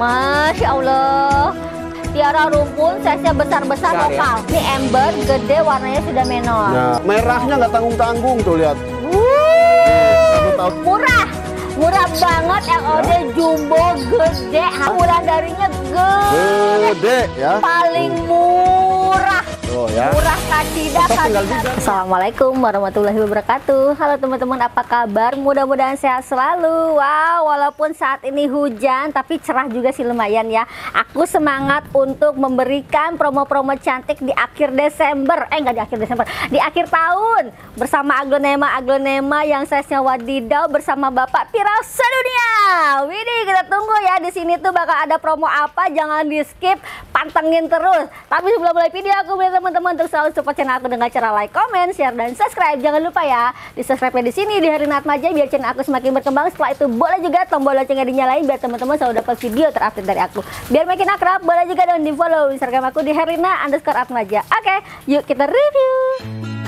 Masya Allah Tiara rumpun size besar-besar ya. lokal ya? Ini ember, gede, warnanya sudah menor nah, Merahnya nggak tanggung-tanggung tuh lihat Wuh, Murah Murah banget, LOD ya? jumbo, gede Murah darinya gede ya. Gede ya Paling murah Oh, ya. Murah tidak Assalamualaikum warahmatullahi wabarakatuh. Halo teman-teman, apa kabar? Mudah-mudahan sehat selalu. Wow, walaupun saat ini hujan tapi cerah juga sih lumayan ya. Aku semangat untuk memberikan promo-promo cantik di akhir Desember. Eh enggak di akhir Desember, di akhir tahun bersama aglonema-aglonema yang size-nya wadidau bersama Bapak Viral Sedunia. Widi, kita tunggu ya di sini tuh bakal ada promo apa jangan di skip, pantengin terus. Tapi sebelum mulai video aku boleh teman-teman untuk selalu support channel aku dengan cara like, comment, share, dan subscribe. Jangan lupa ya, di subscribe di sini di hari Natmaja biar channel aku semakin berkembang. Setelah itu boleh juga tombol loncengnya dinyalain biar teman-teman selalu dapat video terupdate dari aku. Biar makin akrab, boleh juga dong di follow Instagram aku di Herina underscore Atmaja. Oke, yuk kita review.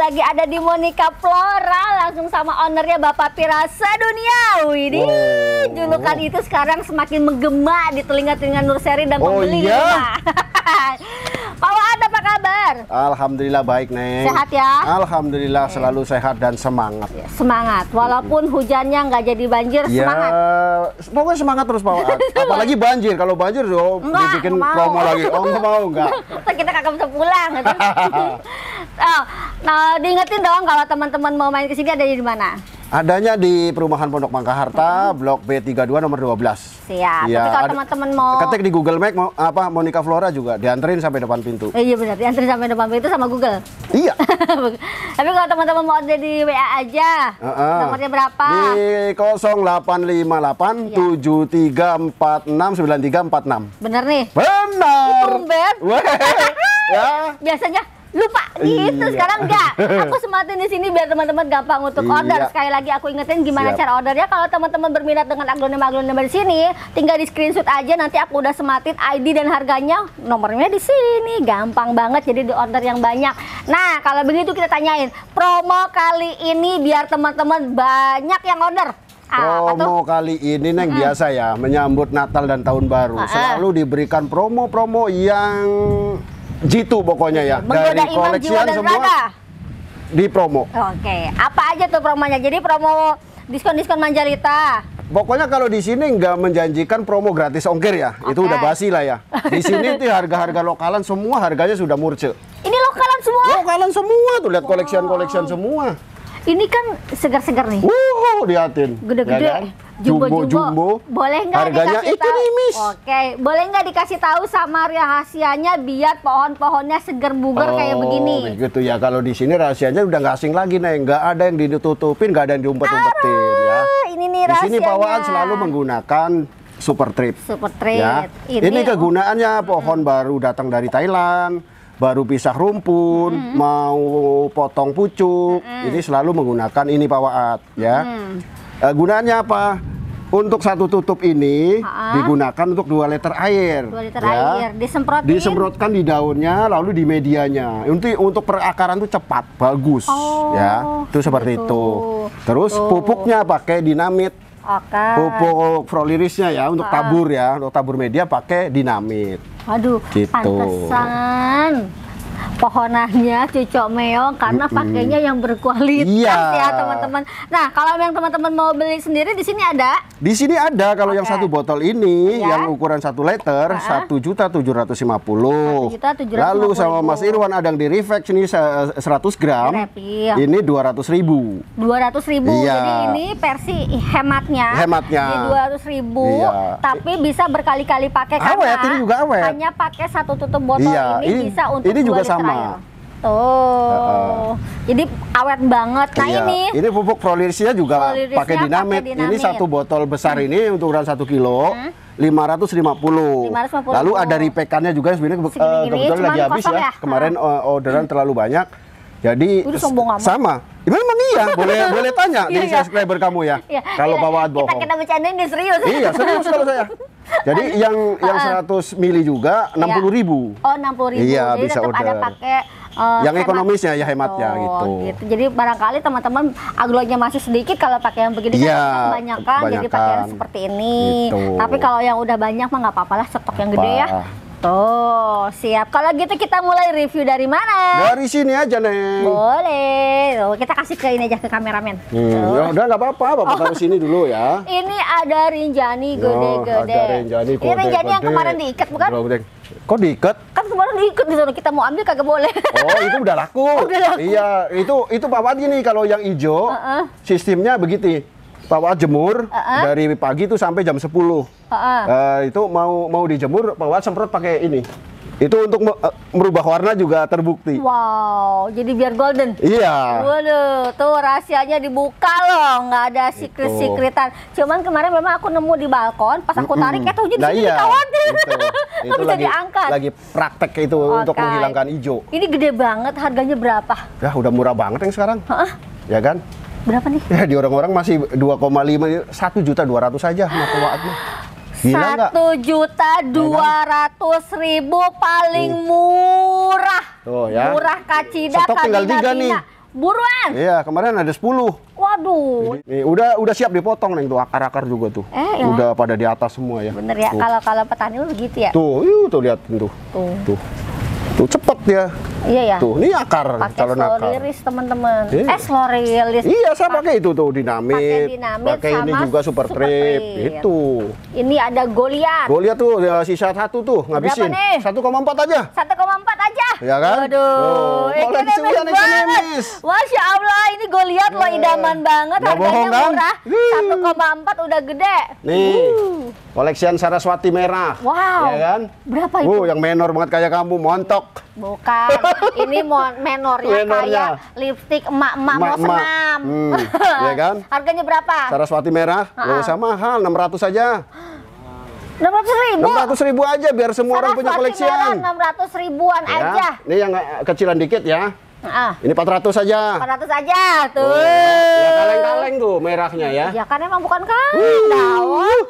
lagi ada di Monica Flora langsung sama ownernya Bapak Pirasa Dunia. Widih, wow. Oh. julukan itu sekarang semakin menggema di telinga-telinga Seri dan oh, pembeli. Iya? Pak Waad apa kabar? Alhamdulillah baik Neng. Sehat ya? Alhamdulillah okay. selalu sehat dan semangat. Iya, semangat, walaupun hujannya nggak jadi banjir, ya, semangat. Pokoknya semangat terus Pak Waad. Apalagi banjir, kalau banjir oh, dibikin promo lagi. Oh nggak mau nggak? kita kagak bisa pulang. Gitu. Oh, nah, diingetin dong kalau teman-teman mau main ke sini ada di mana? Adanya di Perumahan Pondok Mangkaharta, hmm. Blok B32 nomor 12. Siap. Ya, Tapi kalau teman-teman mau ketik di Google Map mau apa Monica Flora juga dianterin sampai depan pintu. Eh, iya benar, dianterin sampai depan pintu sama Google. Iya. Tapi kalau teman-teman mau ada di WA aja. Uh -uh. Nomornya berapa? Di 0858 ya. 7346 9346. Benar nih. Benar. Tumben. ya. Biasanya lupa gitu iya. sekarang enggak aku sematin di sini biar teman-teman gampang untuk iya. order sekali lagi aku ingetin gimana Siap. cara ordernya kalau teman-teman berminat dengan aglonema aglonema di sini tinggal di screenshot aja nanti aku udah sematin ID dan harganya nomornya di sini gampang banget jadi di order yang banyak nah kalau begitu kita tanyain promo kali ini biar teman-teman banyak yang order promo kali ini neng hmm. biasa ya menyambut Natal dan Tahun Baru ah, selalu diberikan promo-promo yang jitu pokoknya ya Menggoda dari koleksian semua raga. di promo. Oke, apa aja tuh promonya? Jadi promo diskon-diskon Manjalita. Pokoknya kalau di sini nggak menjanjikan promo gratis ongkir ya, okay. itu udah basi lah ya. Di sini tuh harga-harga lokalan semua harganya sudah murce. Ini lokalan semua? Lokalan semua tuh lihat koleksian-koleksian semua. Ini kan segar-segar nih. Uh, liatin. Gede-gede. Ya kan? Jumbo, jumbo, Boleh nggak dikasih tahu? Oke, boleh nggak dikasih tahu sama rahasianya biar pohon-pohonnya seger bugar oh, kayak begini? Gitu ya. Kalau di sini rahasianya udah nggak asing lagi nih. Nggak ada yang ditutupin, nggak ada yang diumpet-umpetin ya. Ini nih rahasianya. Di sini bawaan selalu menggunakan super trip. Super trip. Ya. Ini, ini ya. kegunaannya pohon hmm. baru datang dari Thailand baru pisah rumpun, mm -hmm. mau potong pucuk, mm -hmm. ini selalu menggunakan ini Pak Waat ya. Mm uh, gunanya apa? Untuk satu tutup ini ha digunakan untuk dua liter air. Dua liter ya. air disemprotin. Disemprotkan di daunnya lalu di medianya. Untuk untuk perakaran itu cepat, bagus oh, ya. Itu seperti itu. itu. Terus oh. pupuknya pakai dinamit. Oke. Pupuk prolirisnya ya untuk tabur ya, untuk tabur media pakai dinamit. Aduh, gitu. pantesan pohonannya cucok meong karena mm -hmm. pakainya yang berkualitas yeah. ya teman-teman. Nah, kalau yang teman-teman mau beli sendiri di sini ada? Di sini ada kalau okay. yang satu botol ini yeah. yang ukuran satu liter satu juta tujuh ratus lima puluh. Lalu sama Mas Irwan ada yang di refresh ini 100 gram. Ini dua ratus ribu. Dua ratus ribu. Yeah. Jadi ini versi hematnya. Hematnya. dua ratus ribu. Yeah. Tapi bisa berkali-kali pakai. Awet ini juga awet. Hanya pakai satu tutup botol yeah. ini, ini bisa untuk ini juga sama. Tuh. Jadi awet banget. Nah, iya. ini ini pupuk prolirisnya juga pakai dinamit. dinamit. Ini satu botol besar hmm. ini untuk ukuran satu kilo. Hmm. 550. 550. Lalu ada ripekannya juga sebenarnya uh, kebetulan lagi habis ya. ya. Kemarin uh, orderan hmm. terlalu banyak. Jadi sama. Ya, memang iya, boleh boleh tanya di iya, iya. subscriber kamu ya. Iya. Kalau bawa bohong. Kita kita bercandain di serius. Iya, serius kalau saya. Jadi yang yang 100 mili juga 60 iya. ribu. Oh 60 ribu. Iya Jadi bisa order. ada pakai uh, yang hemat. ekonomisnya ya hematnya oh, gitu. gitu. Jadi barangkali teman-teman aglonya masih sedikit kalau pakai yang begini ya, kan iya, kebanyakan, kan. jadi pakai yang seperti ini. Gitu. Tapi kalau yang udah banyak mah nggak apa-apalah stok yang gede ya. Tuh, siap. Kalau gitu kita mulai review dari mana? Dari sini aja, Neng. Boleh. Tuh, kita kasih ke ini aja ke kameramen. Hmm, ya udah nggak apa-apa, Bapak oh. taruh sini dulu ya. Ini ada rinjani ya, gede-gede. ada rinjani gede. Ini rinjani gode. yang kemarin diikat, bukan? Gode. Kok diikat? Kan kemarin diikat di sana kita mau ambil kagak boleh. Oh, itu udah laku. udah laku. Iya, itu itu bawa gini kalau yang hijau uh -uh. sistemnya begitu. Pawat jemur uh -uh. dari pagi itu sampai jam 10. Uh -uh. Uh, itu mau mau dijemur pawat semprot pakai ini. Itu untuk me eh, merubah warna juga terbukti. Wow, jadi biar golden. Iya. Waduh, tuh rahasianya dibuka loh, nggak ada gitu. secret-secretan. Cuman kemarin memang aku nemu di balkon, pas aku tarik mm -mm. eh tuh nah, iya. dikawalin. Itu, itu bisa lagi, diangkat. Lagi praktek itu okay. untuk menghilangkan hijau. Ini gede banget, harganya berapa? Ya udah murah banget yang sekarang. Heeh. Ya kan? berapa nih? Ya di orang-orang masih 2,5 satu juta dua ratus saja manfaat mah. Satu juta dua ratus ribu paling uh. murah. Tuh ya. Murah kacida. Stok tinggal tiga nih. Buruan. Iya kemarin ada 10 Waduh. Nih, udah udah siap dipotong nih tuh akar-akar juga tuh. Eh, ya. Udah pada di atas semua ya. Bener ya kalau kalau petani lu begitu ya. Tuh, yuk, tuh lihat tuh. Tuh. Tuh. Tuh cepat dia. Iya ya. Tuh, ini akar pake calon akar. Pakai slorilis teman-teman. Iya. Eh slorilis. Iya, saya pakai itu tuh dinamit. Pakai dinamit pakai ini juga super, super trip. trip. Itu. Ini ada Goliat. Goliat tuh ya, sisa satu tuh ngabisin. Berapa nih? 1,4 aja. 1,4 aja. Ya kan? Waduh, oh, ekonomis eh, banget. Ekonomis. Masya Allah, ini gue lihat yeah. lo iya, iya. idaman banget. Gak Harganya bohong, kan? murah. Hmm. 1,4 udah gede. Nih, uh. koleksian Saraswati merah. Wow. Ya kan? Berapa uh, itu? Uh, yang menor banget kayak kamu, montok. Bukan, ini menornya, ya kayak lipstik emak-emak mau senam. Hmm. ya kan? Harganya berapa? Saraswati merah, gak usah mahal, 600 saja. enam ratus ribu enam ratus ribu aja biar semua orang punya koleksian enam ratus ribuan ya. aja ini yang eh, kecilan dikit ya Ah. Ini 400 saja. 400 aja tuh. Oh, ya kaleng-kaleng tuh merahnya ya. Ya kan emang bukan kaleng daun.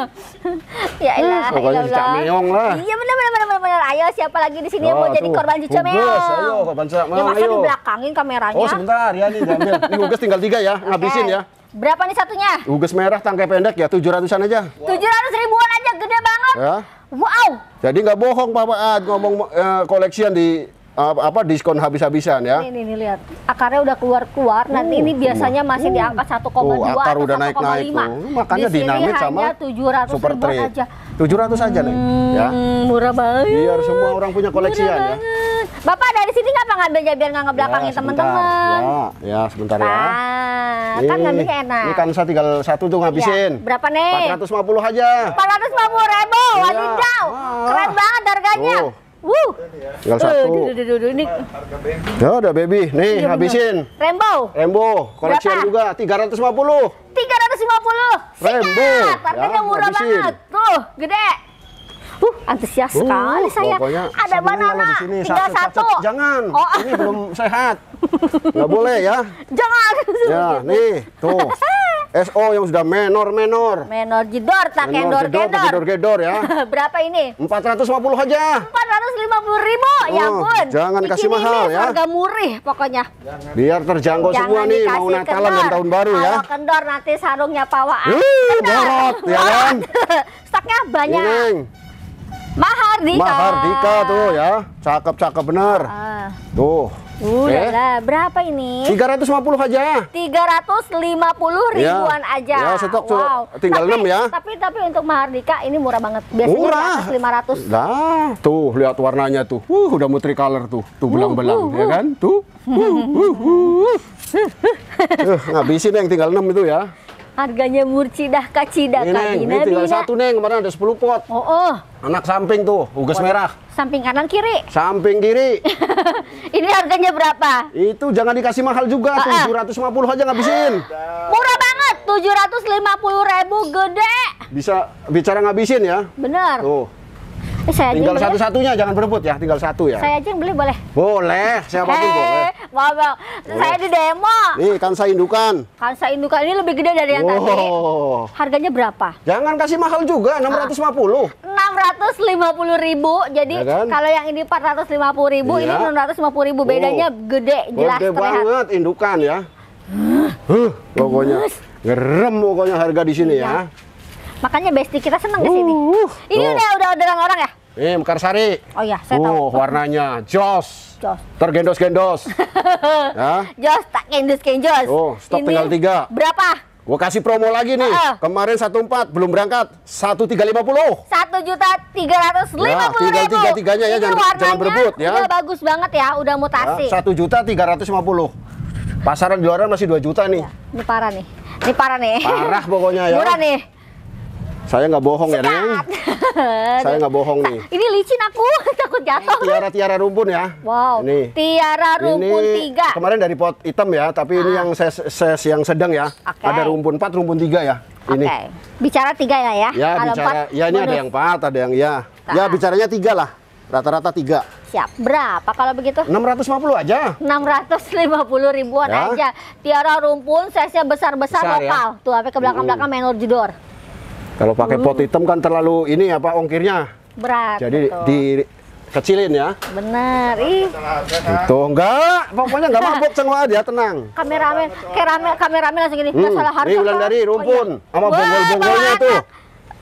ya Hmm, Pokoknya ya cicak Cak Meong lah. Iya benar benar benar benar. Ayo siapa lagi di sini oh, yang mau oh, tuh. jadi korban cicak Meong? Ayo korban cicak Meong. Ya masa di belakangin kameranya. Oh sebentar ya nih diambil. Ini gugus tinggal tiga ya, ngabisin okay. Eh. ya. Berapa nih satunya? Uges merah tangkai pendek ya, 700-an aja. Wow. 700 ribuan aja, gede banget. Ya. Wow. Jadi nggak bohong Pak Maat eh, ngomong uh, eh, collection di apa diskon habis-habisan ya. Ini, ini lihat. Akarnya udah keluar-keluar. Uh, nanti ini oh, biasanya hmm. masih uh, di angka 1,2 dua akar udah naik-naik Makanya di dinamit sama hanya 700 super trade. aja. 700 aja hmm, nih. Ya. Murah banget. Biar semua orang punya koleksian ya. Bapak dari sini nggak apa nggak biar nggak ngebelakangin ya, temen-temen? Ya, ya sebentar ya. Ah, kan ngambilnya enak. Ini kan saya tinggal satu tuh ngabisin. Ya, berapa nih? ratus lima 450 aja. puluh ribu, iya. wadidaw. jauh Keren banget harganya. Tuh. Wuh. Tinggal satu. Uh, duh, duh, duh, ini. Oh, udah ya, baby. Nih, iya, habisin. Bener. Rembo. Rembo. Koleksian juga 350. 350. Rembo. Sikat. Harganya ya, murah habisin. banget. Tuh, gede. Huh, antusias uh, sekali saya. Ada banana tiga satu. Jangan, oh. ini belum sehat. Gak boleh ya. Jangan. Ya, nih, tuh. SO yang sudah menor menor. Menor jidor tak menor, kendor jedor, kendor. Gedor gedor ya. Berapa ini? 450 aja. 450 ribu ya oh, ya pun. Jangan Bikin kasih mahal ini ya. Harga murih pokoknya. Jangan. Biar terjangkau jangan semua nih mau Natalan dan tahun baru Kalau ya. Kalau kendor nanti sarungnya pawaan. Wih, borot ya kan. Stoknya banyak. Ini. Mahardika. Mahardika tuh ya. Cakep-cakep benar. Ah. Tuh. Uh, lah, lala. berapa ini? 350 aja ya. 350 ya. ribuan ya. aja. Ya, stok wow. tinggal tapi, 6 ya. Tapi tapi untuk Mahardika ini murah banget. Biasanya murah. atas 500. Nah, tuh lihat warnanya tuh. Uh, udah mutri color tuh. Tuh uh, belang-belang uh, ya uh, uh. ya kan? Tuh. Uh, uh, uh. uh, eh, ngabisin yang tinggal 6 itu ya. Harganya murcidah kacida ini, kali. Ini tinggal satu neng, kemarin ada sepuluh pot. Oh, oh. Anak samping tuh, ugas pot. merah. Samping kanan kiri. Samping kiri. ini harganya berapa? Itu jangan dikasih mahal juga, ah, ah. tujuh ratus lima puluh aja ngabisin. Murah banget, tujuh ratus lima puluh ribu gede. Bisa bicara ngabisin ya? benar Tuh. Eh, saya tinggal satu-satunya jangan berebut ya, tinggal satu ya. Saya aja yang beli boleh. Boleh, siapa eh, pun boleh. Bang, saya di demo. Nih, kansa indukan. Kansa indukan ini lebih gede dari yang oh. tadi. Harganya berapa? Jangan kasih mahal juga, 650. Ah, puluh ribu. Jadi ya kan? kalau yang ini puluh ribu, iya. ratus ini puluh ribu. Bedanya oh. gede, jelas gede terlihat. banget indukan ya. Huh, pokoknya. Gerem pokoknya harga di sini ya. iya. ya. Makanya Besti kita seneng uh, ke sini. Uh, ini tuh. udah udah orang orang ya? Ini Mekarsari. Oh iya, saya uh, tahu. Oh, warnanya jos. Jos. Tergendos-gendos. ya. Jos tak gendos-gendos. Oh, stok ini tinggal tiga. Berapa? Gue kasih promo lagi nih. Uh. Kemarin 14 belum berangkat. 1350. Satu juta ya, tiga, ribu. Tiga tiganya ya jangan, jangan berebut ya. Udah bagus banget ya, udah mutasi. Ya, ratus lima puluh. Pasaran di luaran masih 2 juta nih. Ya, ini parah nih. Ini parah nih. Parah pokoknya ya. Murah nih. Saya nggak bohong ya, Neng. Saya nggak bohong nih. Ini licin aku, takut jatuh. Tiara tiara rumpun ya. Wow. Ini. Tiara rumpun ini, tiga. Kemarin dari pot hitam ya, tapi ah. ini yang ses, ses yang sedang ya. Okay. Ada rumpun empat, rumpun tiga ya. Ini. Okay. Bicara tiga ya ya. Ya bicara. Empat, ya ini bonus. ada yang empat, ada yang ya. ya nah. Ya bicaranya tiga lah. Rata-rata tiga. Siap. Berapa kalau begitu? 650 aja. 650 ribuan ya. aja. Tiara rumpun, sesnya besar-besar ya. lokal. Ya. Tuh, apa ke belakang-belakang hmm. menor jedor. Kalau pakai pot hitam kan terlalu ini apa ongkirnya? Berat. Jadi betul. di kecilin ya. Benar. Ih. Itu enggak, pokoknya enggak mabuk semua dia, tenang. Kameramen, kameramen, kameramen langsung gini. Hmm. Salah harga. Ini dari oh, iya. rumpun oh, sama bonggol-bonggolnya tuh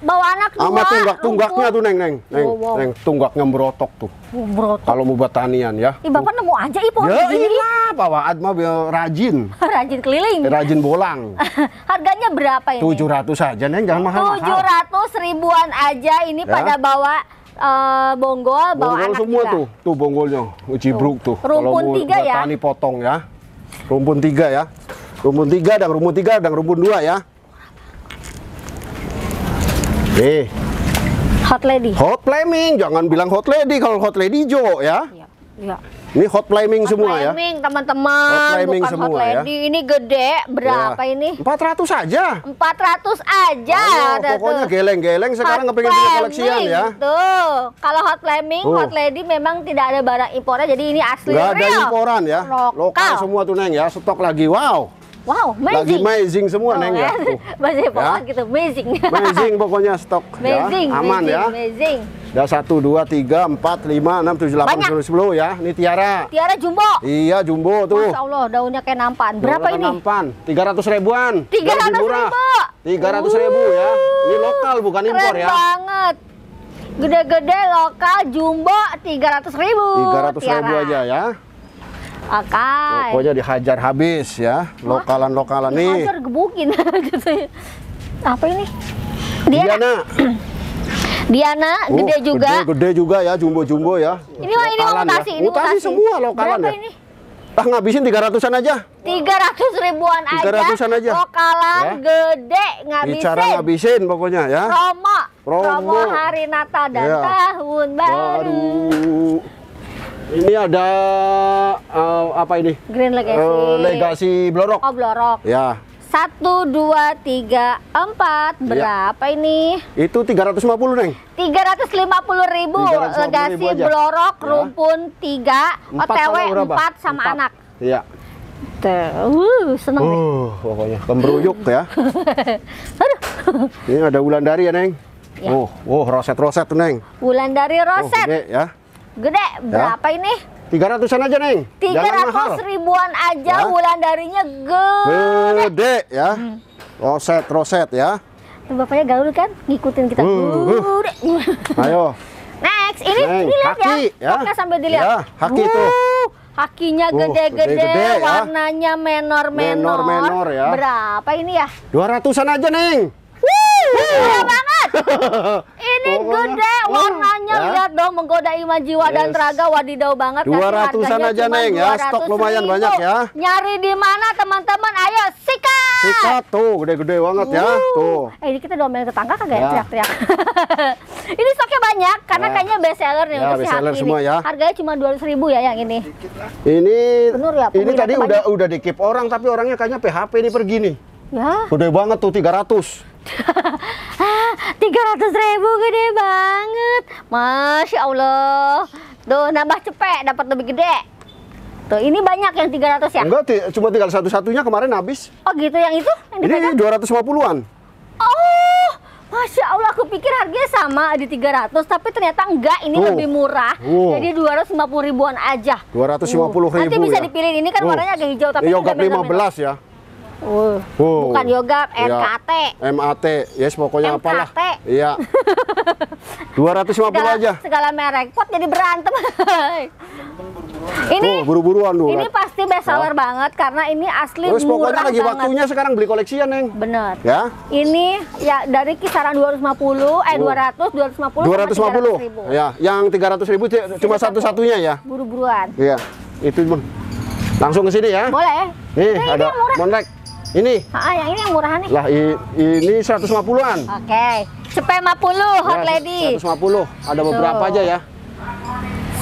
bawa anak dua. Sama tunggak-tunggaknya tuh neng neng neng, wow, wow. neng tunggaknya berotok tuh. Berotok. Kalau mau buat tanian ya. Ih bapak nemu aja ih pohon ya, begini. bawa Adma biar rajin. rajin keliling. Rajin bolang. Harganya berapa ini? Tujuh ratus aja neng jangan mahal. Tujuh ratus ribuan aja ini ya. pada bawa Uh, bonggol, bawa bonggol anak semua tuh, tuh bonggolnya, cibruk tuh. tuh. Rumpun tiga ya. Tani potong ya, rumpun tiga ya, rumpun tiga dan rumpun tiga dan rumpun dua ya. Nih. Hot lady. Hot flaming, jangan bilang hot lady kalau hot lady jo ya. Iya. Iya. Ini hot flaming semua flaming, ya. Flaming teman-teman, hot flaming bukan semua hot ya. lady. Ya. Ini gede berapa ya. ini? 400 aja. 400 aja. Ayo, pokoknya geleng-geleng sekarang nggak pengen punya koleksian ya. Tuh. Kalau hot flaming, uh. hot lady memang tidak ada barang impornya jadi ini asli Gak real. ada imporan ya. Lokal. Lokal semua tuh Neng ya, stok lagi. Wow. Wow, amazing. Lagi amazing semua oh, Neng ya. ya. Oh. ya. gitu, amazing. Amazing pokoknya stok ya. amazing, ya. Aman amazing, ya. Amazing. Ada satu, dua, tiga, empat, lima, enam, tujuh, delapan, sembilan, sepuluh ya. Ini tiara. Tiara jumbo. Iya jumbo tuh. Masya Allah, daunnya kayak nampan. Berapa daunnya ini? Nampan. Tiga ratus ribuan. Tiga ratus ribu. Tiga ratus ribu ya. Ini lokal bukan Keren impor ya. banget. Gede-gede lokal jumbo tiga ratus ribu. Tiga ratus ribu aja ya. Akal. Pokoknya dihajar habis ya. Lokalan-lokalan nih. Hajar gebukin Apa ini? Diana. Diana. Diana uh, gede juga. Gede, gede juga ya, jumbo-jumbo ya. Ini mah ini mutasi, ya. ini mutasi. semua lokalan Berapa ya. ini? Ah ngabisin 300-an aja. 300 ribuan 300 aja. 300-an aja. Lokalan ya. gede ngabisin. Bicara ngabisin pokoknya ya. Promo. Promo, Promo hari Natal dan ya. tahun baru. baru. Ini ada uh, apa ini? Green Legacy. Uh, Legacy Blorok. Oh, Blorok. Ya. Satu, dua, tiga, empat. Iya. Berapa ya. ini? Itu 350, Neng. 350 ribu. 350 Legacy ribu Blorok, ya. rumpun tiga, empat OTW empat sama empat. anak. Iya. Uh, seneng uh, pokoknya kembruyuk ya. Ini ada ulan dari ya, Neng. Ya. Oh, oh roset-roset, Neng. Wulandari roset. Oh, gede, ya. Gede, ya. berapa ya. ini? Tiga ratusan aja neng. Tiga ratus ribuan aja ya. bulan darinya gede. Gede ya. Hmm. Roset, roset ya. Tuh, bapaknya gaul kan, ngikutin kita. Uh, uh. Ayo. Next, ini neng. ini lihat ya. haki, ya. ya. sampai dilihat. Ya, haki itu Hakinya uh, gede-gede, uh, warnanya menor-menor. ya. Berapa ini ya? Dua ratusan aja neng. Wuh, ini gede warnanya ya? lihat dong menggoda iman jiwa yes. dan raga wadidau banget dua ratusan aja neng ya stok lumayan ribu. banyak ya nyari di mana teman-teman ayo sikat sikat tuh gede-gede banget uh. ya tuh eh ini kita domain tetangga kagak ya, ya. teriak-teriak ini stoknya banyak karena ya. kayaknya best seller nih ya, untuk best seller semua ini. ya harganya cuma dua ratus ribu ya yang ini ini Benur ya, ini tadi udah udah dikip orang tapi orangnya kayaknya PHP ini pergi nih ya. gede banget tuh tiga ratus. tiga ratus ribu gede banget Masya Allah Tuh nambah cepet dapat lebih gede Tuh ini banyak yang tiga ratus ya? Enggak, cuma tinggal satu-satunya kemarin habis Oh gitu yang itu? Yang ini 250an Oh Masya Allah aku pikir harganya sama di tiga ratus, Tapi ternyata enggak ini oh. lebih murah oh. Jadi puluh ribuan aja dua 250 uh. ribu Nanti bisa ya? dipilih ini kan warnanya agak hijau tapi kan lima belas ya Oh. Wow. Bukan yoga, MKT. Ya, MAT, yes pokoknya MKT. apalah. Iya. 250 segala, aja. Segala merek, pot jadi berantem. ini oh, buru-buruan dulu. Ini pasti best seller ya. banget karena ini asli Terus pokoknya lagi banget. waktunya sekarang beli koleksian, Neng. Benar. Ya. Ini ya dari kisaran 250 eh oh. 200 250 250. Ribu. Ya, yang 300 ribu cuma satu-satunya ya. Buru-buruan. Iya. Itu, pun Langsung ke sini ya. Boleh. Nih, Nih ada monek. Ini? Ah, yang ini yang murahan nih. Lah, ini 150-an. Oke. Okay. Cepet 50, hot ya, lady. 150. Ada beberapa Tuh. aja ya.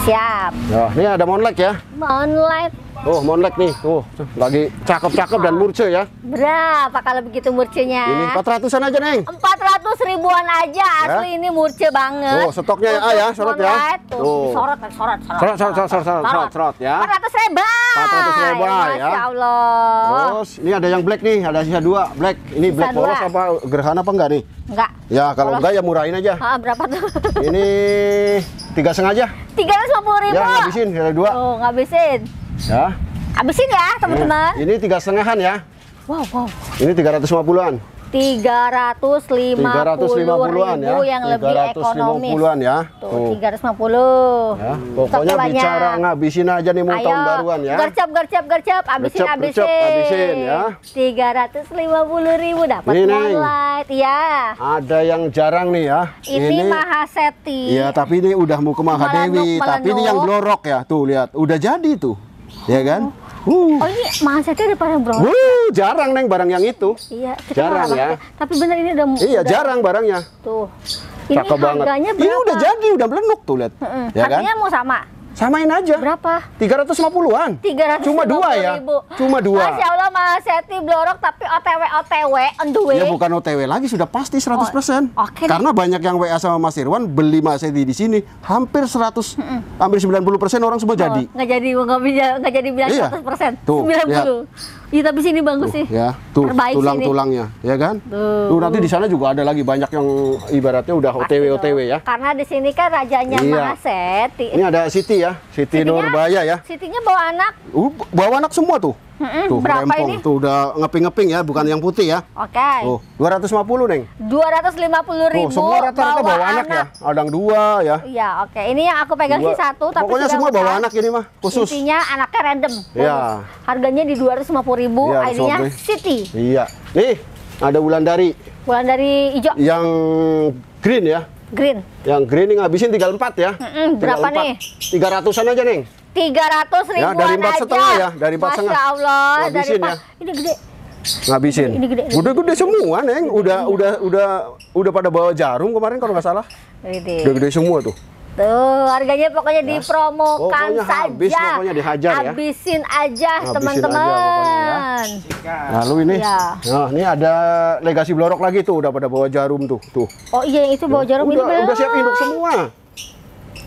Siap. Nah, ini ada monlek ya. Monlek. Oh, monlek nih. Oh, lagi cakep-cakep dan murce ya. Berapa kalau begitu murcenya? Ini 400-an aja, Neng. 400 seratus ribuan aja ya. asli ya? ini murce banget. Tuh, stoknya ya, ah, ya, sorot ya. Tuh, Tuh. Sorot, sorot, sorot, sorot, sorot, sorot, sorot, sorot, ya. Empat ratus ribu. Empat ratus ya. Allah. Terus ini ada yang black nih, ada sisa dua black. Ini sisa black polos apa gerhana apa enggak nih? Enggak. Ya kalau enggak ya murahin aja. Ah, berapa tuh? Ini tiga setengah aja? Tiga ratus lima puluh ribu. Ya ngabisin, ada dua. Oh, ngabisin. Ya. abisin ya iya. teman-teman. Ini tiga setengahan ya. Wow, wow. Ini tiga ratus lima an tiga 350 ya. puluh an ya. yang lebih ekonomis. 350-an ya. Tuh, 350. Ya, pokoknya Stoknya bicara banyak. ngabisin aja nih mau Ayo, tahun baruan ya. Gercep gercep gercep abisin gercep, abisin. Gercep, abisin ya. puluh ribu dapat light ya. Ada yang jarang nih ya. Ini, ini Mahaseti. Iya, tapi ini udah mau ke Mahadewi, tapi ini yang blorok ya. Tuh lihat, udah jadi tuh. Ya kan? Oh. Uh. Oh ini mahasiswa barang bro. Uh, jarang neng barang yang itu. Iya. Jarang ya. Tapi bener ini udah. Iya udah, jarang barangnya. Tuh. Ini Cakep harganya banget. berapa? Ini udah jadi, udah melenuk tuh lihat. Mm -hmm. Ya kan? Artinya mau sama. Samain aja. Berapa? 350-an. 350 Cuma dua ya. Cuma dua. Masya Allah Mas Seti blorok tapi OTW OTW on Ya bukan OTW lagi sudah pasti 100%. Oh, okay Karena deh. banyak yang WA sama Mas Irwan beli Mas Seti di sini hampir 100 mm -mm. hampir 90% orang semua oh, jadi. Enggak jadi enggak jadi bilang iya. 100%. Tuh, 90. Ya. Iya tapi sini bagus tuh, sih. Ya, tuh tulang-tulangnya, ya kan? Tuh. tuh nanti di sana juga ada lagi banyak yang ibaratnya udah OTW OTW ya. Karena di sini kan rajanya iya. Maseti. Ini ada Siti ya, Siti Nurbaya ya. Sitinya bawa anak. Uh, bawa anak semua tuh. Mm -mm, tuh berapa rempong. ini? Tuh udah ngeping-ngeping ya, bukan yang putih ya. Oke. Okay. Tuh, 250, Neng. 250 ribu. Tuh, semua rata-rata bawa, bawa anak, ya. anak ya. Ada yang dua ya. Iya, oke. Okay. Ini yang aku pegang dua. sih satu tapi Pokoknya semua bawa anak, anak ini mah, khusus. Intinya anaknya random. Iya. Harganya di 250 ribu, ya, ID-nya City. Iya. Nih, ada bulan dari. Bulan dari hijau. Yang green ya. Green. Yang green ini ngabisin 34 ya. Mm -mm, berapa 34. nih? 300-an aja, Neng tiga ratus ribuan ya, dari empat setengah ya, dari empat setengah. Masya Allah, Ngabisin dari ya. Ini gede. Ngabisin. Ini gede. Gede-gede semua, Neng. Udah udah udah udah pada bawa jarum kemarin kalau nggak salah. Gede. Udah gede semua tuh. Tuh, harganya pokoknya yes. dipromokan pokoknya saja. pokoknya dihajar ya. Habisin aja, teman-teman. Ya. Lalu nah, ini. Ya. Nah, ini ada legasi blorok lagi tuh, udah pada bawa jarum tuh, tuh. Oh iya, itu bawa jarum udah, ini belum. Udah siap induk semua.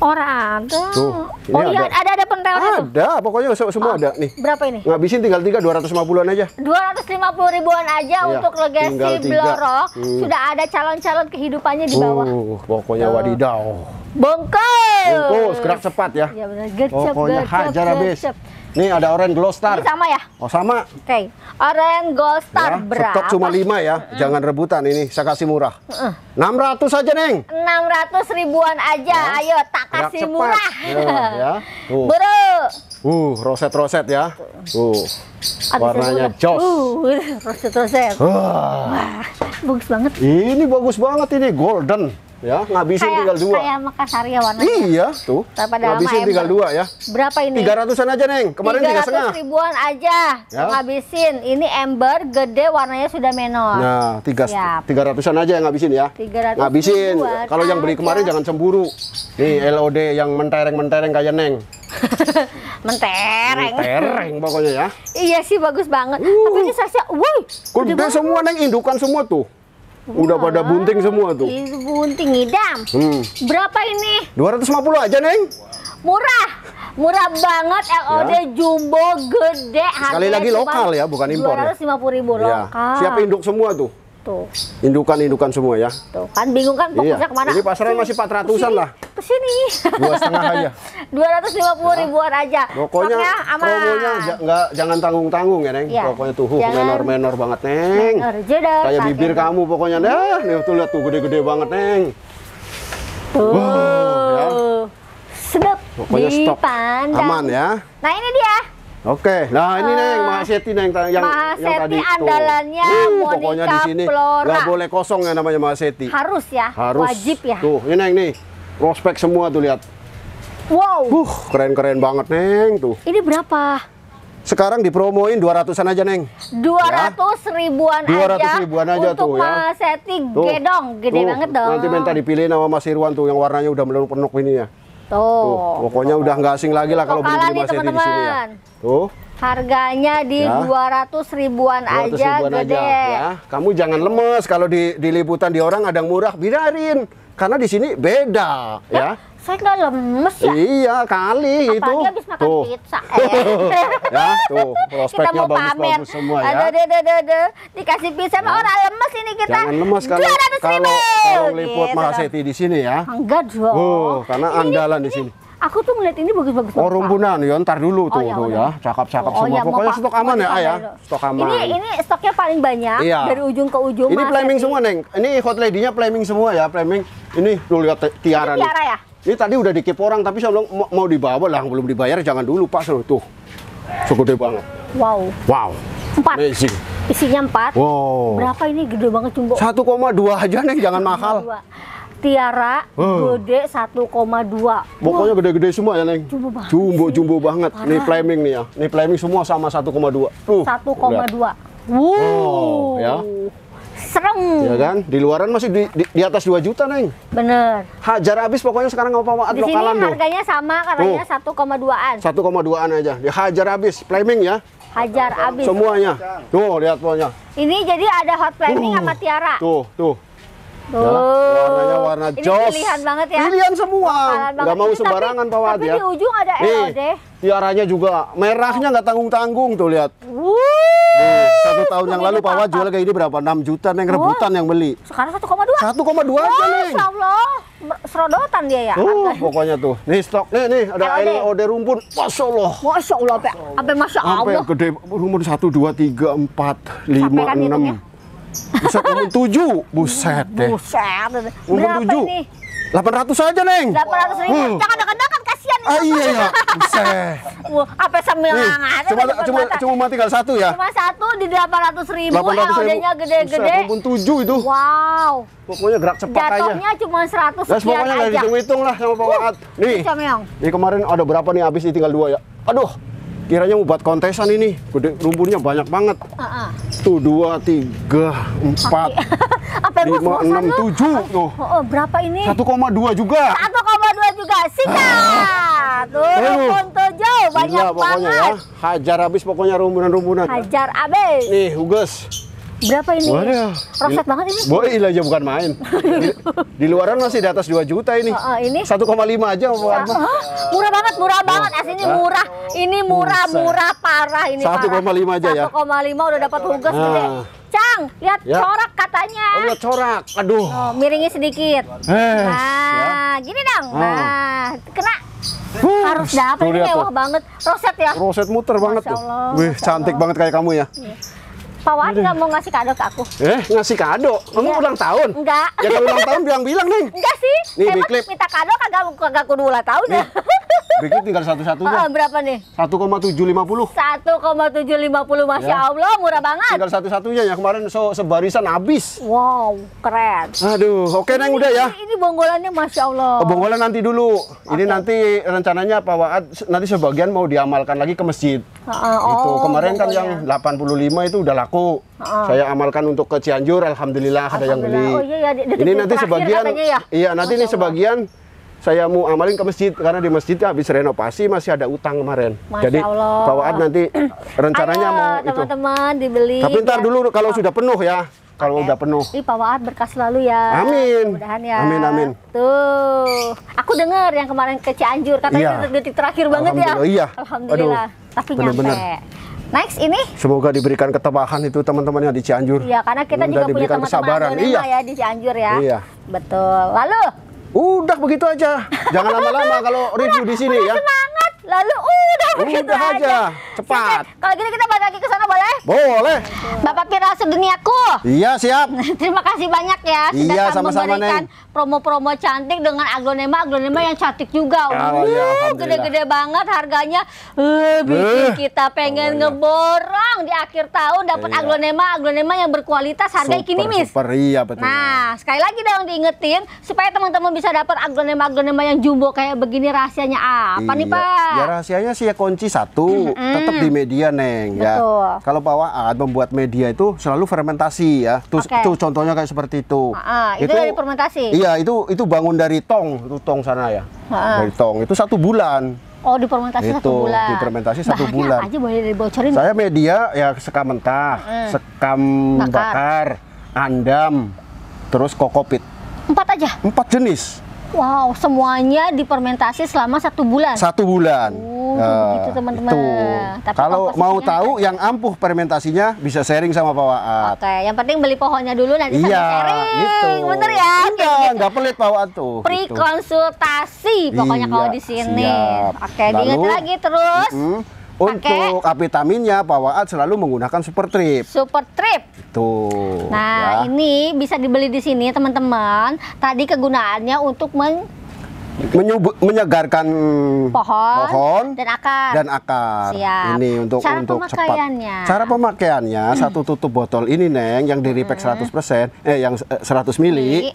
Orang Tuh, oh iya ada ada, ada pentel ada, Ada, pokoknya semua oh, ada nih. Berapa ini? Ngabisin tinggal tiga dua ratus puluh an aja. Dua ratus lima puluh ribuan aja iya, untuk legasi Blorok. Hmm. Sudah ada calon-calon kehidupannya di bawah. Uh, pokoknya uh. wadidaw. Bongkus. Bongkus, gerak cepat ya. Ya benar, gercep, Pokoknya gercep, hajar gercep. habis. Nih ada orange glow star. Ini sama ya? Oh sama. Oke. Okay. Orange glow star ya, berapa? Stok cuma lima ya. Mm Jangan rebutan ini. Saya kasih murah. Enam mm ratus aja neng. Enam ratus ribuan aja. Ya. Ayo tak kasih murah. Ya, ya. Uh. Bro. Ya. Uh roset roset ya. Uh. Warnanya jos. Uh roset roset. Uh. Wah bagus banget. Ini bagus banget ini golden. Ya, ngabisin kayak, tinggal dua. Kayak Makassar ya warnanya. Iya, tuh. Pada ngabisin lama, tinggal dua ya. Berapa ini? Tiga ratusan aja, Neng. Kemarin tiga setengah. ribuan aja. Ya. Ngabisin. Ini ember gede warnanya sudah menor. Nah, tiga, tiga ratusan aja yang ngabisin ya. Tiga ratus Ngabisin. Kalau yang beli kemarin jangan cemburu. Nih, LOD yang mentereng-mentereng kayak Neng. mentereng. Mentereng pokoknya ya. Iya sih bagus banget. Uh. Tapi ini sasya woi. Gede semua neng indukan semua tuh. Udah pada bunting semua tuh. Ini bunting idam. Hmm. Berapa ini? 250 aja, Neng. Murah. Murah banget LOD ya. jumbo gede. Sekali lagi lokal ya, bukan impor. 250 ya? ribu ya. lokal. Siap induk semua tuh. Tuh. Indukan-indukan semua ya. Tuh, kan bingung kan iya. fokusnya iya. kemana? Ini pasaran masih 400-an lah sini. Dua setengah aja. Dua ratus lima puluh ribuan aja. Pokoknya aman. nggak jangan tanggung tanggung ya neng. Ya. Pokoknya tuh uh, jangan... menor menor banget neng. Menor Kayak bibir itu. kamu pokoknya dah. Nih tuh lihat tuh gede-gede banget neng. Tuh. Wow, ya. Sedap. Pokoknya stok aman ya. Nah ini dia. Oke, nah ini uh, neng eh, Mahaseti neng yang Mahaseti yang tadi andalannya tuh, uh, pokoknya di sini nggak boleh kosong ya namanya Mahaseti. Harus ya, Harus. wajib ya. Tuh, ini neng nih. Prospek semua tuh lihat. Wow. Buh, keren-keren banget, Neng tuh. Ini berapa? Sekarang dipromoin 200-an aja, Neng. 200 ya? ribuan 200 aja. 200 ribuan aja untuk tuh ya. Untuk seti gedong, gede tuh. banget dong. Nanti minta dipilih sama Mas Irwan tuh yang warnanya udah melenup penuh ini ya. Tuh. tuh. Pokoknya tuh. udah nggak asing lagi lah kalau beli Mas Seti di sini ya. Tuh. Harganya di ya. 200 ribuan 200 aja ribuan gede. Aja, ya. Kamu jangan lemes kalau di, di liputan di orang ada yang murah, biarin. Karena di sini beda ya. Saya nggak lemes ya. Iya kali Apalagi itu. habis makan tuh. pizza. Eh. ya tuh prospeknya bagus-bagus semua ya. Aduh, aduh, aduh, aduh. Dikasih pizza ya. orang lemes ini kita. Jangan lemes kalau kalau, kalau liput gitu. Mahaseti di sini ya. Enggak dong. Oh, karena andalan ini, di sini aku tuh ngeliat ini bagus-bagus. Oh rumpunan, ya ntar dulu tuh, oh, ya, tuh ya, Cakap-cakap oh, semua. Iya, Pokoknya stok aman ya, ya, stok aman. Ini ini stoknya paling banyak iya. dari ujung ke ujung. Ini flaming semua neng. Ini hot lady-nya flaming semua ya, flaming. Ini lu lihat tiara ini nih. Tiara ya. Ini tadi udah dikip orang, tapi saya bilang mau, dibawa lah, belum dibayar jangan dulu pak. Tuh, segede banget. Wow. Wow. Empat. Amazing isinya empat. Wow. Berapa ini gede banget jumbo? 1,2 aja neng, jangan mahal. 2. Tiara uh. gede 1,2. Pokoknya gede-gede semua ya, Neng. Jumbo banget. Jumbo, banget. Nih flaming nih ya. Nih flaming semua sama 1,2. Tuh. 1,2. Wow. Oh, ya. Serem. Ya kan? Di luaran masih di, di, di atas 2 juta, Neng. Bener. Hajar habis pokoknya sekarang apa papa. Di sini harganya sama katanya satu koma 1,2-an. 1,2-an aja. Dihajar habis flaming ya. Hajar habis. Semuanya. Tuh, lihat pokoknya. Ini jadi ada hot flaming uh. sama Tiara. Tuh, tuh warnanya warna Ini jos. pilihan banget ya. Pilihan semua. Enggak mau sembarangan tapi, Pak Wadi ya. Tapi di ujung ada L deh. tiaranya juga merahnya nggak tanggung-tanggung tuh lihat. Wuh. satu tahun yang lalu Pak Wad jual kayak ini berapa? 6 juta yang rebutan yang beli. Sekarang 1,2. 1,2 aja nih. Allah. Serodotan dia ya. Uh, pokoknya tuh. Nih stok nih nih ada LOD, LOD rumpun. Masya Allah. Masya Allah. Sampai Masya Allah. Sampai gede rumpun 1, 2, 3, 4, 5, 6. Hitungnya? Buset, umur tujuh. Buset deh. Buset. Umur tujuh. ini? 800 aja, Neng. 800 ribu. Hmm. Jangan dekat-dekat, kasihan. Ah, iya, iya. Buset. apa sambil Nih, cuma, cuma, cuma, cuma mati tinggal satu ya? Cuma satu di 800 ribu. 800 ya, ribu. yang gede-gede. Umur tujuh itu. Wow. Pokoknya gerak cepat Jatuhnya aja. Jatuhnya cuma 100 sekian pokoknya aja. Pokoknya hitung-hitung lah sama Pak Wahat. Nih, nih kemarin ada berapa nih habis ditinggal dua ya? Aduh, kiranya mau buat kontesan ini gede lumpurnya banyak banget uh tuh dua tiga empat lima enam tujuh oh, berapa ini satu koma dua juga satu koma dua juga sikat tuh tujuh banyak ya. banget ya. hajar habis pokoknya rumpunan-rumpunan hajar habis nih hugus Berapa ini? Waduh. Ya. Roset banget ini. Boy, aja iya, bukan main. di, iya. di luaran masih di atas 2 juta ini. Uh, uh, ini 1,5 aja uh, Uh, murah banget, murah uh, banget. Aslinya uh, murah. Ini murah, murah parah ini. 1,5 aja ya. 1,5 udah dapat hugas nah. gede. Ah. Cang, lihat ya. corak katanya. Oh, lihat corak. Aduh. Oh, sedikit. Eh. Nah, ya. gini dong. Uh. Nah, kena Huh, harus dapat ini mewah banget roset ya roset muter Masya banget Allah, tuh wih cantik Allah. banget kayak kamu ya iya. Pak Wan nggak mau ngasih kado ke aku? Eh, ngasih kado? Kamu ya. ulang tahun? Enggak. Ya kalau ulang tahun bilang-bilang, nih. Enggak sih. Nih, Emang minta kado kagak kagak kudu ulang tahun ya? Bikin tinggal satu-satunya. Oh, berapa nih? 1,750. 1,750 Masya ya. Allah murah banget. Tinggal satu-satunya ya kemarin so sebarisan habis. Wow, keren. Aduh, oke okay, Neng udah ya. Ini, ini bonggolannya Masya Allah. Oh, bonggolan nanti dulu. Okay. Ini nanti rencananya Pak Waat nanti sebagian mau diamalkan lagi ke masjid. Uh, oh, itu kemarin kan yang 85 ya. itu udah laku. Uh. Saya amalkan untuk ke Cianjur, alhamdulillah, alhamdulillah. ada yang beli. Oh, iya, iya. Ini nanti sebagian ya? Iya, nanti ini sebagian saya mau amalin ke masjid karena di masjid habis renovasi masih ada utang kemarin. Masya Jadi Allah. bawaan nanti rencananya Ayo, mau teman -teman, itu. teman-teman dibeli. Tapi ntar dulu kalau oh. sudah penuh ya. Kalau okay. udah penuh. Ih, bawaan berkas selalu ya. Amin. Mudahan ya. Amin amin. Tuh. Aku dengar yang kemarin ke Cianjur katanya iya. detik terakhir banget ya. Iya. Alhamdulillah. Aduh. Tapi bener -bener. nyampe. Next ini. Semoga diberikan ketabahan itu teman-teman yang di Cianjur. Iya, karena kita Bunda juga punya teman-teman iya. ya di Cianjur ya. Iya. Betul. Lalu Udah begitu aja. Jangan lama-lama kalau review di sini ya. Senang. Lalu uh, udah begitu aja. aja. Cepat. Kalau gini gitu kita balik lagi ke sana boleh? Boleh. Bapak Pira seduniaku. Iya, siap. Terima kasih banyak ya iya, sudah iya, sama -sama memberikan promo-promo cantik dengan aglonema aglonema yang cantik juga. Oh, iya, gede-gede banget harganya. Uh, kita pengen oh, ngeborong di akhir tahun dapat iya. aglonema aglonema yang berkualitas harga super, mis Super, iya betul. Nah, sekali lagi dong diingetin supaya teman-teman bisa dapat aglonema aglonema yang jumbo kayak begini rahasianya apa iya. nih, Pak? Ya iya. rahasianya sih ya kunci satu, mm -hmm. tetap di media neng ya. Betul. ya. Kalau Pak Waat membuat media itu selalu fermentasi ya. tuh okay. itu contohnya kayak seperti itu. Ah, itu, itu dari fermentasi. Iya, itu itu bangun dari tong, itu tong sana ya. Ah. Dari tong itu satu bulan. Oh, fermentasi itu, satu bulan. fermentasi satu bulan. aja boleh dibocorin? Saya media ya sekam mentah, hmm. sekam bakar. bakar, andam, terus kokopit. Empat aja? Empat jenis. Wow, semuanya dipermentasi selama satu bulan. Satu bulan. Uh, oh, uh ya, begitu teman-teman. Kalau mau tahu yang ampuh fermentasinya bisa sharing sama Pak Waat. Oke, yang penting beli pohonnya dulu nanti iya, sharing. sharing. Gitu. Bener ya? Enggak, gitu. enggak pelit Pak Waat tuh. Gitu. Pre-konsultasi pokoknya iya, kalau di iya, sini. Siap. Oke, diingat lagi terus. Mm -hmm untuk vitaminnya, apitaminnya Pak Waat selalu menggunakan Super Trip. Super Trip. Tuh. Gitu. Nah, ya. ini bisa dibeli di sini teman-teman. Tadi kegunaannya untuk men Menyub menyegarkan pohon, pohon dan akar dan akar Siap. ini untuk cara untuk pemakaiannya. cepat cara pemakaiannya hmm. satu tutup botol ini neng yang di repack hmm. 100% eh yang 100 eh, mili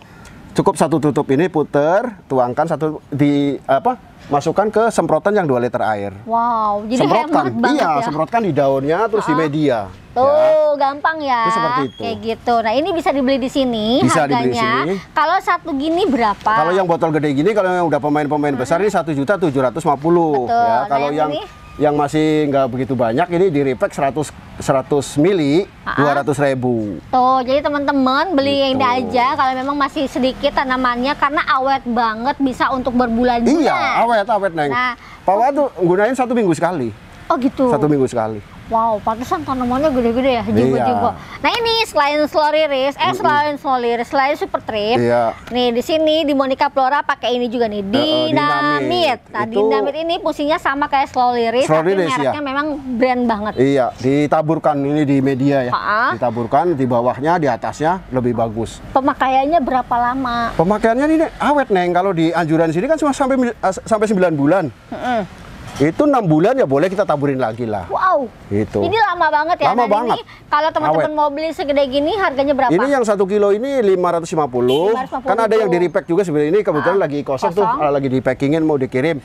cukup satu tutup ini puter, tuangkan satu di apa? Masukkan ke semprotan yang dua liter air. Wow, jadi semprotkan. hemat banget iya, ya. semprotkan di daunnya terus uh di media. Tuh, ya. gampang ya. Itu seperti itu. Kayak gitu. Nah, ini bisa dibeli di sini bisa harganya. Dibeli sini. Kalau satu gini berapa? Kalau yang botol gede gini kalau yang udah pemain-pemain hmm. besar ini satu juta tujuh ratus lima puluh. ya. Nah, kalau yang, yang yang masih nggak begitu banyak ini di repack 100 100 mili ah. dua ratus ribu. Tuh, jadi teman-teman beli gitu. yang ini gitu. aja kalau memang masih sedikit tanamannya karena awet banget bisa untuk berbulan-bulan. Iya, awet awet neng. Nah, Pak oh. tuh gunain satu minggu sekali. Oh gitu. Satu minggu sekali. Wow, pantesan tanamannya gede-gede ya, jumbo-jumbo. Iya. Nah ini selain slow liris, eh selain slow liris, selain Super Trip, iya. nih di sini di Monica Flora pakai ini juga nih, eh, eh, Dinamit. Nah Itu... Dinamit ini fungsinya sama kayak slow tapi iya. mereknya iya. memang brand banget. Iya, ditaburkan ini di media ya, ha? ditaburkan di bawahnya, di atasnya lebih bagus. Pemakaiannya berapa lama? Pemakaiannya ini awet neng, kalau di anjuran sini kan cuma sampai eh, sampai 9 bulan. Mm -mm itu enam bulan ya boleh kita taburin lagi lah. Wow. Itu. Ini lama banget ya. Lama Dan nah, banget. Ini kalau teman-teman mau beli segede gini harganya berapa? Ini yang satu kilo ini lima ratus lima puluh kan ada yang di repack juga sebenarnya ini kebetulan ah, lagi kosong, kosong tuh lagi di packingin mau dikirim.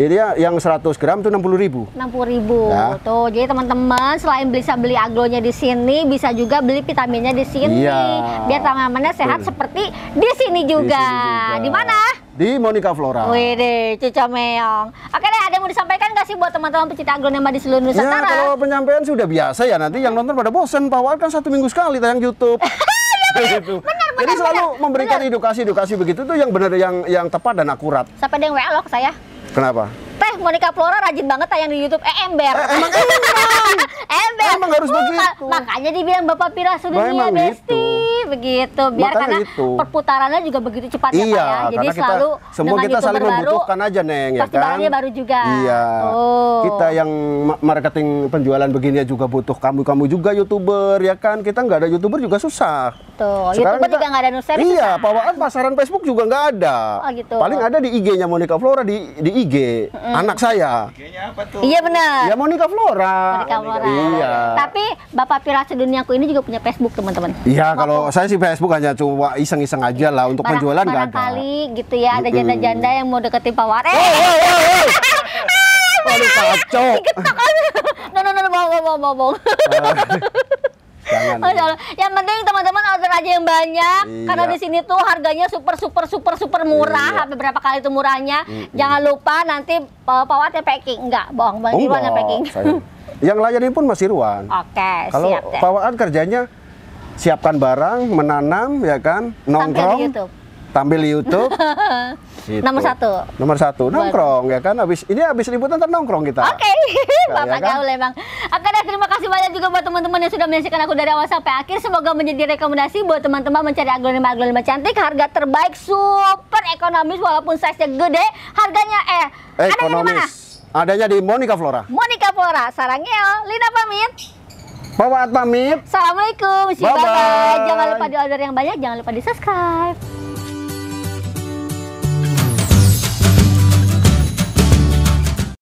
Ini ya, yang 100 gram itu 60 ribu. 60 ribu. Ya. Tuh, jadi teman-teman selain bisa beli aglonya di sini, bisa juga beli vitaminnya di sini. Iya. Biar tanamannya sehat Tuh. seperti di sini juga. Di, mana? Di Monica Flora. Wede, Cuca Meong. Oke deh, ada yang mau disampaikan nggak sih buat teman-teman pecinta agronema di seluruh ya, Nusantara? Ya, kalau penyampaian sudah biasa ya. Nanti yang nonton pada bosen. Pak kan satu minggu sekali tayang YouTube. Iya, gitu. Benar, benar, Jadi selalu benar, memberikan edukasi-edukasi begitu tuh yang benar yang yang tepat dan akurat. Sampai ada yang WA loh ke saya. Kenapa? Teh Monica Flora rajin banget tayang di YouTube. Eh ember. Eh, emang ember. Emang harus begitu. Ma makanya dibilang Bapak Pira nah, dia besti. Gitu. Begitu. Biar makanya karena itu. perputarannya juga begitu cepat ya, iya, ya Pak ya. Jadi kita, selalu semua kita saling baru, membutuhkan aja Neng ya kan. baru juga. Iya. Oh. Kita yang marketing penjualan begini juga butuh kamu-kamu juga YouTuber ya kan. Kita nggak ada YouTuber juga susah gitu. Oh, Sekarang YouTube kita, juga nggak ada nursery. Iya, kan? pawaan pasaran Facebook juga nggak ada. Oh, gitu. Paling ada di IG-nya Monica Flora di di IG mm. anak saya. IG-nya apa tuh? Iya benar. Iya Monica Flora. Monica Flora. Iya. Tapi Bapak Pira duniaku ini juga punya Facebook, teman-teman. Iya, kalau saya sih Facebook hanya cuma iseng-iseng aja lah untuk Barang, penjualan nggak ada. kali gitu ya ada janda-janda yang mau deketin Pak Eh. Oh, oh, oh, oh. Aduh, kacau. Diketok aja. No no no no, no, no, no, jangan. Masya oh, Allah. Yang penting teman-teman order aja yang banyak iya. karena di sini tuh harganya super super super super murah. Iya. Berapa kali itu murahnya? Mm -hmm. Jangan lupa nanti eh, pawatnya packing enggak, bohong, Bang oh, yang packing. Oh, yang layani pun masih Irwan. Oke, okay, siap. Kalau pawaan kerjanya siapkan barang, menanam ya kan, nongkrong. Sampai di YouTube tampil di YouTube. gitu. Nomor satu. Nomor satu nongkrong Buat. ya kan. abis ini habis liputan ntar nongkrong kita. Oke, okay. Ya bapak ya kan? kan? emang. Oke deh, terima kasih banyak juga buat teman-teman yang sudah menyaksikan aku dari awal sampai akhir. Semoga menjadi rekomendasi buat teman-teman mencari aglonema-aglonema cantik, harga terbaik, super ekonomis walaupun size-nya gede, harganya eh ekonomis. Adanya di, Adanya di Monica Flora. Monica Flora, sarangnya Lina pamit. Bawa pamit. Assalamualaikum. bye bye. Jangan lupa di order yang banyak, jangan lupa di subscribe.